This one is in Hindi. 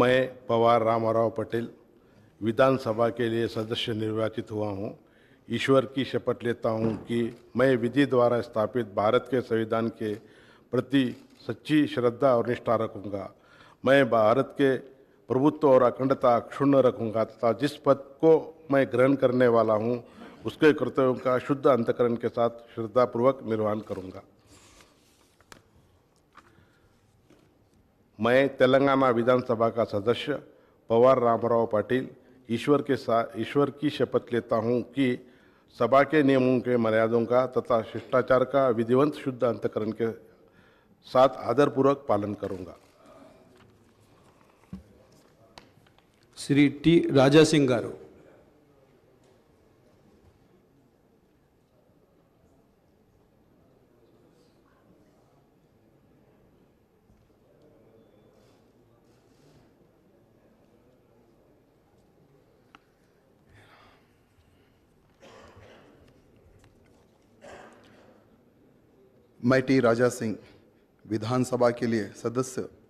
मैं पवार रामाराव पटेल विधानसभा के लिए सदस्य निर्वाचित हुआ हूँ ईश्वर की शपथ लेता हूँ कि मैं विधि द्वारा स्थापित भारत के संविधान के प्रति सच्ची श्रद्धा और निष्ठा रखूँगा मैं भारत के प्रभुत्व और अखंडता क्षुण्ण रखूँगा तथा जिस पद को मैं ग्रहण करने वाला हूँ उसके कर्तव्यों का शुद्ध अंतकरण के साथ श्रद्धापूर्वक निर्वहन करूँगा मैं तेलंगाना विधानसभा का सदस्य पवार रामराव पाटिल ईश्वर के साथ ईश्वर की शपथ लेता हूं कि सभा के नियमों के मर्यादों का तथा शिष्टाचार का विधिवंत शुद्ध अंतकरण के साथ आदरपूर्वक पालन करूंगा श्री टी राजा सिंह गारू माइटी राजा सिंह विधानसभा के लिए सदस्य